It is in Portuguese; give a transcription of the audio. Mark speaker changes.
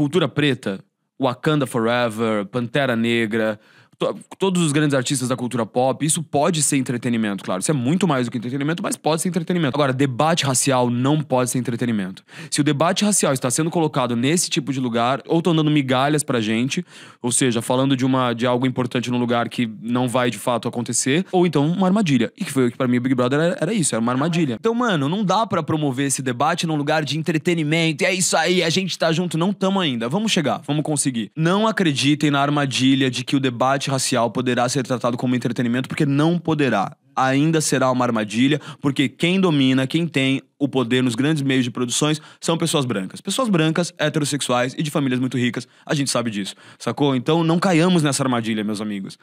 Speaker 1: cultura preta, Wakanda Forever, Pantera Negra, todos os grandes artistas da cultura pop, isso pode ser entretenimento, claro. Isso é muito mais do que entretenimento, mas pode ser entretenimento. Agora, debate racial não pode ser entretenimento. Se o debate racial está sendo colocado nesse tipo de lugar, ou estão dando migalhas pra gente, ou seja, falando de, uma, de algo importante num lugar que não vai de fato acontecer, ou então uma armadilha. E que foi o que pra mim o Big Brother era, era isso, era uma armadilha. Então, mano, não dá para promover esse debate num lugar de entretenimento. E é isso aí, a gente tá junto, não tamo ainda. Vamos chegar, vamos conseguir. Não acreditem na armadilha de que o debate racial poderá ser tratado como entretenimento porque não poderá. Ainda será uma armadilha, porque quem domina, quem tem o poder nos grandes meios de produções são pessoas brancas. Pessoas brancas, heterossexuais e de famílias muito ricas, a gente sabe disso, sacou? Então não caiamos nessa armadilha, meus amigos.